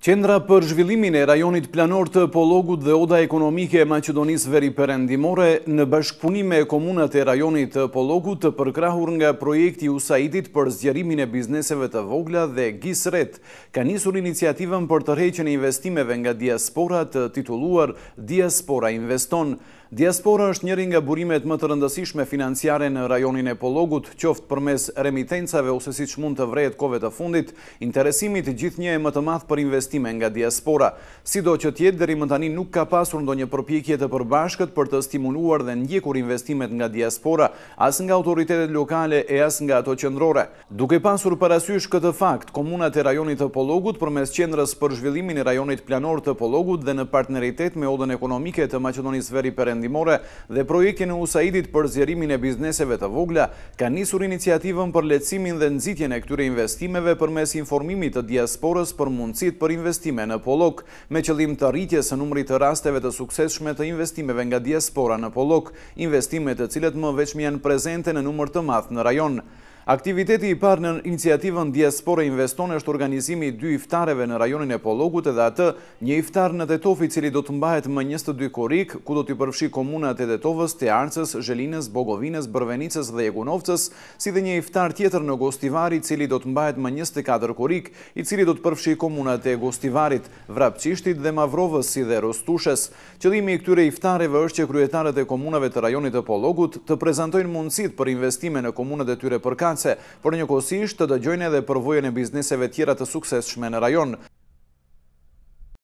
Qendra për zhvillimin e rajonit planor të Pologut dhe Oda Ekonomike e Macedonisë Veri në bashkëpunime e komunat e rajonit të Pologut të përkrahur nga projekti USAID-it për zgjerimin e bizneseve të vogla dhe gisret, ka njësur iniciativën për të reqen e investimeve nga diaspora të tituluar Diaspora Investon. Diaspora është njëri nga burimet më të rëndësishme financiare në rajonin e Pologut, qoftë për mes remitencave ose si që mund të vrejet kove të fundit, interesimit gjithë një e më të math investime nga diaspora. Si do që tjetë, dheri më tani nuk ka pasur ndo një përpjekje të përbashkët për të stimuluar dhe njekur investimet nga diaspora, as nga autoritetet lokale e as nga ato qëndrore. Duke pasur parasysh këtë fakt, komunat e rajonit të Pologut për mes qendrës për zhvillimin e rajonit planor të Pologut dhe në partneritet me odën ekonomike të Macedonis Veri Perendimore dhe projekte në Usaidit për zjerimin e bizneseve të vogla, ka nisur iniciativën për lecimin dhe nëzitjen e këtyre investimeve për mes informimit të diasporës për mundësit për investime në Polok me qëllim të rritjes së numrit të rasteve të suksesshme të investimeve nga diaspora në Polok, investime të cilët më veçmi janë prezente në numër të madh në rajon. Aktiviteti i parë në iniciativën Diaspora Investone është organizimi i dy iftareve në rajonin e Pologut edhe atë një iftar në Tetov i cili do të mbahet më njësë të dy korik, ku do të përfshi komunat e Tetovës, Tearcës, Zhelines, Bogovines, Bërvenicës dhe Egunovcës, si dhe një iftar tjetër në Gostivari i cili do të mbahet më njësë të katër korik, i cili do të përfshi komunat e Gostivarit, Vrapqishtit dhe Mavrovës si dhe Rostushes. Qëllimi i këtyre iftareve është që kryetarët e komunave të rajonit të të prezantojnë mundësitë për investime në komunat e tyre finance, por një kosisht të dëgjojnë edhe përvojën e bizneseve tjera të sukseshme në rajon.